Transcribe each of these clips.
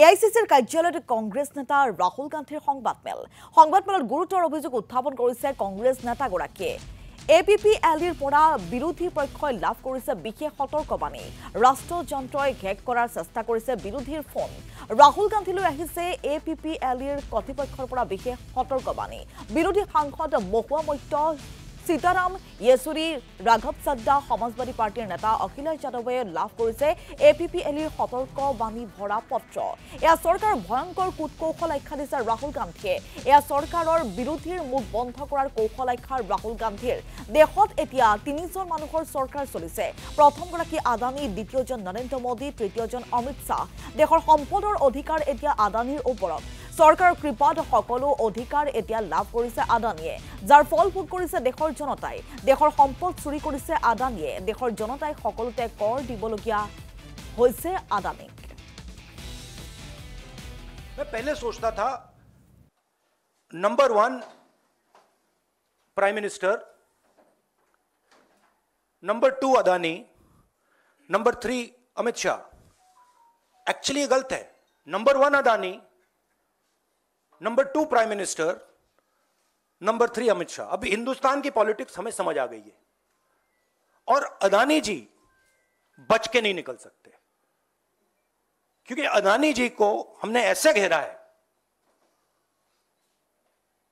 এআইচিচিৰ কাৰ্যালয়ত কংগ্ৰেছ নেতা ৰাহুল গান্ধীৰ সংবাদমেল সংবাদমেলত গুৰুতৰ অভিযোগ উত্থাপন কৰিছে কংগ্ৰেছ নেতাগৰাকীয়ে এ পি পি এল ইৰ পৰা বিৰোধী পক্ষই লাভ কৰিছে বিশেষ সতৰ্কবাণী ৰাষ্ট্ৰযন্ত্ৰই ঘেক কৰাৰ চেষ্টা কৰিছে বিৰোধীৰ ফোন ৰাহুল গান্ধীলৈ আহিছে এ পি পি এল ইৰ কৰ্তৃপক্ষৰ পৰা বিশেষ সতৰ্কবাণী বিৰোধী সাংসদ মহুৱা মৈত্য সীতাৰাম য়েচুৰীৰ ৰাঘৱ চাদ্দা সমাজবাদী পাৰ্টীৰ নেতা অখিলেশ যাদৱে লাভ কৰিছে এ পি পি এলিৰ সতৰ্কবাণী ভৰা পত্ৰ এয়া চৰকাৰ ভয়ংকৰ কূটকৌশল আখ্যা দিছে ৰাহুল গান্ধীয়ে এয়া চৰকাৰৰ বিৰোধীৰ মুখ বন্ধ কৰাৰ কৌশল আখ্যাৰ ৰাহুল গান্ধীৰ দেশত এতিয়া তিনিজন মানুহৰ চৰকাৰ চলিছে প্ৰথমগৰাকী আদানী দ্বিতীয়জন নৰেন্দ্ৰ মোদী তৃতীয়জন অমিত শ্বাহ দেশৰ সম্পদৰ অধিকাৰ এতিয়া আদানীৰ ওপৰত চৰকাৰৰ কৃপাত সকলো অধিকাৰ এতিয়া লাভ কৰিছে আদানীয়ে যাৰ ফল ভোগ কৰিছে দেশৰ জনতাই দেশৰ সম্পদ চুৰি কৰিছে আদানীয়ে দেশৰ জনতাই সকলোতে কৰ দিবলগীয়া হৈছে আদানীক पहले सोचता था number one prime minister number two Adani number three Amit Shah actually गलत है number one Adani number two prime minister number three Amit Shah अभी हिंदुस्तान की पॉलिटिक्स हमें समझ आ गई है और अदानी जी बच के नहीं निकल सकते क्योंकि अदानी जी को हमने ऐसे घेरा है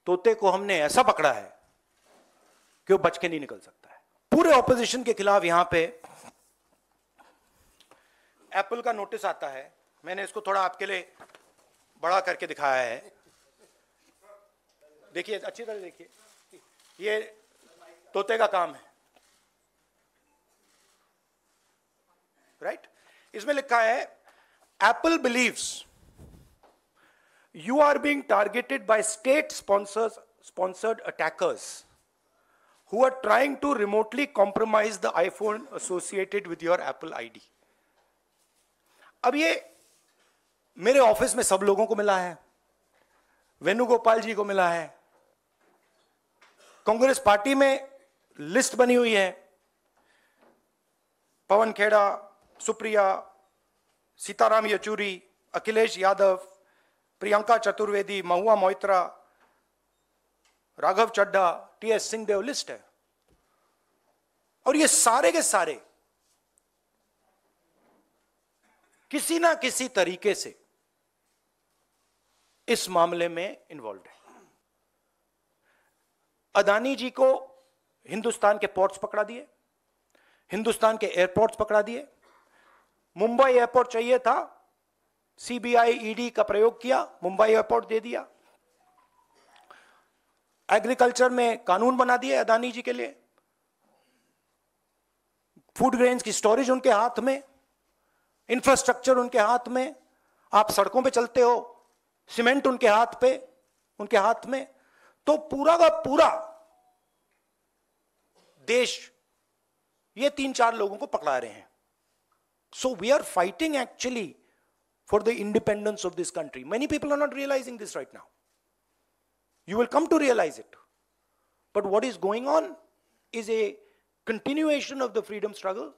तोते को हमने ऐसा पकड़ा है कि वो बच के नहीं निकल सकता है पूरे ऑपोजिशन के खिलाफ यहां पे एप्पल का नोटिस आता है मैंने इसको थोड़ा आपके लिए बड़ा करके दिखाया है देखिए अच्छी तरह देखिए ये तोते का काम है राइट right? इसमें लिखा है Apple believe you are being targeted by state sponsors sponsored attackers who are trying to remotely compromise the iPhone associated with your Apple ID अब ये मेरे ऑफिस में सब लोगों को मिला है वेणुगोपाल जी को मिला है कांग्रेस पार्टी में लिस्ट बनी हुई है Pawan Khera Supriya Sitaram Yechury Akhilesh Yadav Priyanka Chaturvedi Mahua Moitra Raghav Chadha T S Singh Deo list है और ये सारे के सारे किसी ना किसी तरीके से इस मामले में इन्वॉल्व है अदानी जी को हिंदुस्तान के पोर्ट्स पकड़ा दिए हिंदुस्तान के एयरपोर्ट्स पकड़ा दिए मुंबई एयरपोर्ट चाहिए था सीबीआई ईडी e का प्रयोग किया मुंबई एयरपोर्ट दे दिया एग्रीकल्चर में कानून बना दिए अदानी जी के लिए फूड ग्रेन्स की स्टोरेज उनके हाथ में इंफ्रास्ट्रक्चर उनके हाथ में आप सड़कों पे चलते हो सीमेंट उनके हाथ पे उनके हाथ में तो पूरा का पूरा देश ये तीन चार लोगों को पकड़ा रहे हैं so we are fighting actually for the independence of this country many people are not realising this right now you will come to realise it but what is going on is a continuation of the freedom struggle